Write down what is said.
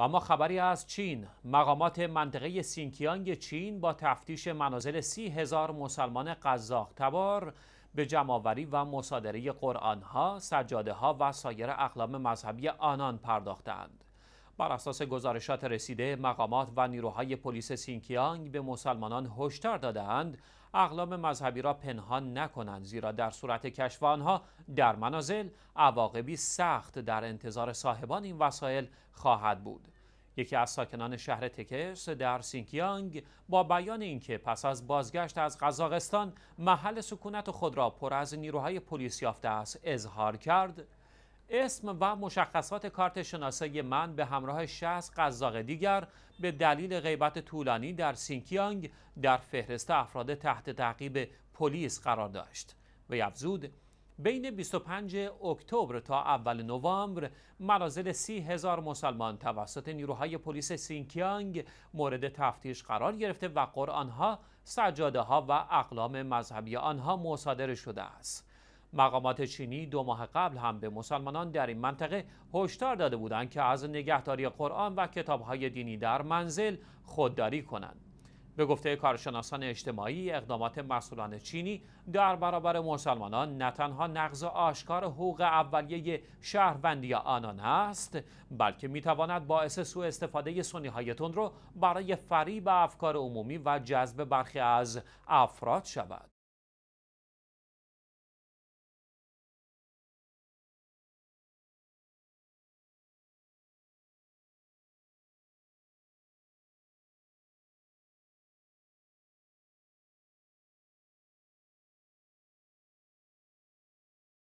و خبری از چین مقامات منطقه سینکیانگ چین با تفتیش منازل سی هزار مسلمان تبار به جمعآوری و مصادره قرآن ها، سجاده ها و سایر اقلام مذهبی آنان پرداختند. بر اساس گزارشات رسیده مقامات و نیروهای پلیس سینکیانگ به مسلمانان هشدار دادهاند اقلام مذهبی را پنهان نکنند زیرا در صورت کشف آنها در منازل عواقبی سخت در انتظار صاحبان این وسایل خواهد بود یکی از ساکنان شهر تکرس در سینکیانگ با بیان اینکه پس از بازگشت از قزاقستان محل سکونت خود را پر از نیروهای پلیس یافته است اظهار کرد اسم و مشخصات کارت شناسایی من به همراه 60 قزاق دیگر به دلیل غیبت طولانی در سینکیانگ در فهرست افراد تحت تعقیب پلیس قرار داشت و افزود بین 25 اکتبر تا اول نوامبر منازل سی هزار مسلمان توسط نیروهای پلیس سینکیانگ مورد تفتیش قرار گرفته و قرآنها، سجاده ها و اقلام مذهبی آنها مصادره شده است. مقامات چینی دو ماه قبل هم به مسلمانان در این منطقه هشدار داده بودند که از نگهداری قرآن و کتابهای دینی در منزل خودداری کنند. به گفته کارشناسان اجتماعی اقدامات مسئولان چینی در برابر مسلمانان نه تنها نقض آشکار حقوق اولیه شهروندی آنان است بلکه میتواند باعث سوء استفاده سنی های رو برای فریب افکار عمومی و جذب برخی از افراد شود